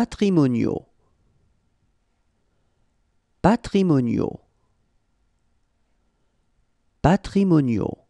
patrimoniaux patrimoniaux patrimoniaux